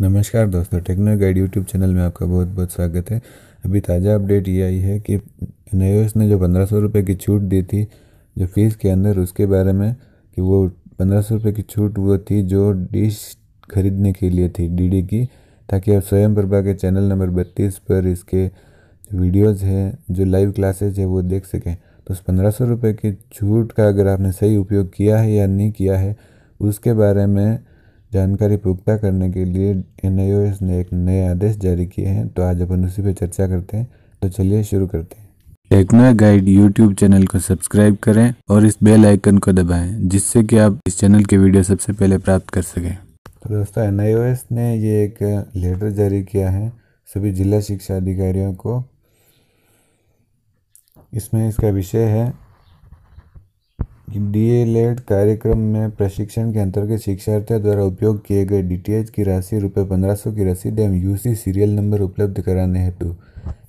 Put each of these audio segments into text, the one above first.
नमस्कार दोस्तों techno guide YouTube channel में आपका बहुत बहुत स्वागत है अभी ताज़ा अपडेट ये आई है कि नयोस ने जो पंद्रह सौ रुपये की छूट दी थी जो फीस के अंदर उसके बारे में कि वो पंद्रह सौ रुपये की छूट वो थी जो डिश खरीदने के लिए थी डीडी की ताकि आप स्वयं प्रभा के चैनल नंबर बत्तीस पर इसके वीडियोज़ हैं जो लाइव क्लासेज है वो देख सकें तो उस पंद्रह सौ रुपये की छूट का अगर आपने सही उपयोग किया है या नहीं किया है उसके बारे में जानकारी पुख्ता करने के लिए एन ने एक नए आदेश जारी किए हैं तो आज अपन उसी पर चर्चा करते हैं तो चलिए शुरू करते हैं टेक्नो गाइड यूट्यूब चैनल को सब्सक्राइब करें और इस बेल आइकन को दबाएं जिससे कि आप इस चैनल की वीडियो सबसे पहले प्राप्त कर सकें तो दोस्तों एन ने ये एक लेटर जारी किया है सभी जिला शिक्षा अधिकारियों को इसमें इसका विषय है डीएलएड कार्यक्रम में प्रशिक्षण के अंतर्गत शिक्षार्थियों द्वारा उपयोग किए गए डीटीएच की राशि रुपये पंद्रह सौ की रसीद एवं यूसी सीरियल नंबर उपलब्ध कराने हेतु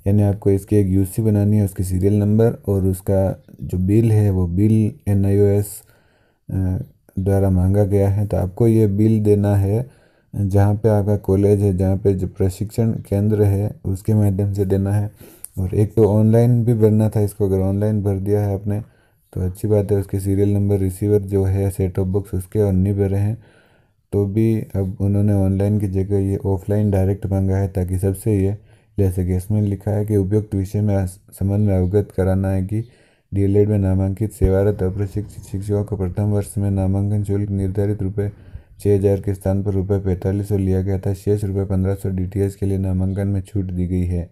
यानी आपको इसकी एक यूसी बनानी है उसके सीरियल नंबर और उसका जो बिल है वो बिल एन द्वारा मांगा गया है तो आपको ये बिल देना है जहाँ पे आपका कॉलेज है जहाँ पे जो प्रशिक्षण केंद्र है उसके माध्यम से देना है और एक तो ऑनलाइन भी भरना था इसको अगर ऑनलाइन भर दिया है आपने तो अच्छी बात है उसके सीरियल नंबर रिसीवर जो है सेट ऑफ बॉक्स उसके और नहीं भरे हैं तो भी अब उन्होंने ऑनलाइन की जगह ये ऑफलाइन डायरेक्ट मांगा है ताकि सबसे ये ले सके इसमें लिखा है कि उपयुक्त विषय में संबंध में अवगत कराना है कि डीएलएड e में नामांकित सेवारत अप्रशिक्षित शिक्षकों को प्रथम वर्ष में नामांकन शुल्क निर्धारित रुपये छः हज़ार के स्थान पर रुपये पैंतालीस सौ लिया गया था शेष रुपये पंद्रह सौ डी के लिए नामांकन में छूट दी गई है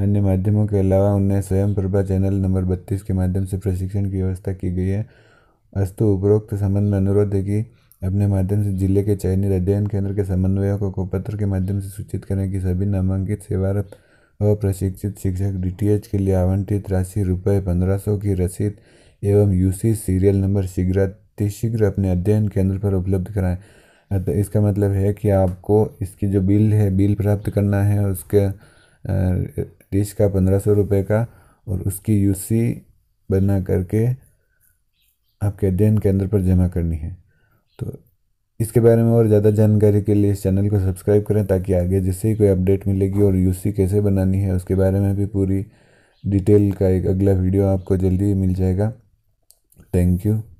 अन्य माध्यमों के अलावा उन्हें स्वयं प्रभा चैनल नंबर बत्तीस के माध्यम से प्रशिक्षण की व्यवस्था की गई है अस्तु उपरोक्त संबंध में अनुरोध है कि अपने माध्यम से जिले के चयनित अध्ययन केंद्र के समन्वयकों को पत्र के माध्यम से सूचित करें कि सभी नामांकित सेवारत और प्रशिक्षित शिक्षक डी के लिए आवंटित राशि रुपये पंद्रह सौ की रसीद एवं यूसी सीरियल नंबर शीघ्र अतिशीघ्र अपने अध्ययन केंद्र पर उपलब्ध कराएं अतः इसका मतलब है कि आपको इसकी जो बिल है बिल प्राप्त करना है उसके तीस का पंद्रह सौ रुपये का और उसकी यूसी बना करके आपके अध्ययन केंद्र पर जमा करनी है तो इसके बारे में और ज़्यादा जानकारी के लिए इस चैनल को सब्सक्राइब करें ताकि आगे जैसे ही कोई अपडेट मिलेगी और यूसी कैसे बनानी है उसके बारे में भी पूरी डिटेल का एक अगला वीडियो आपको जल्दी मिल जाएगा थैंक यू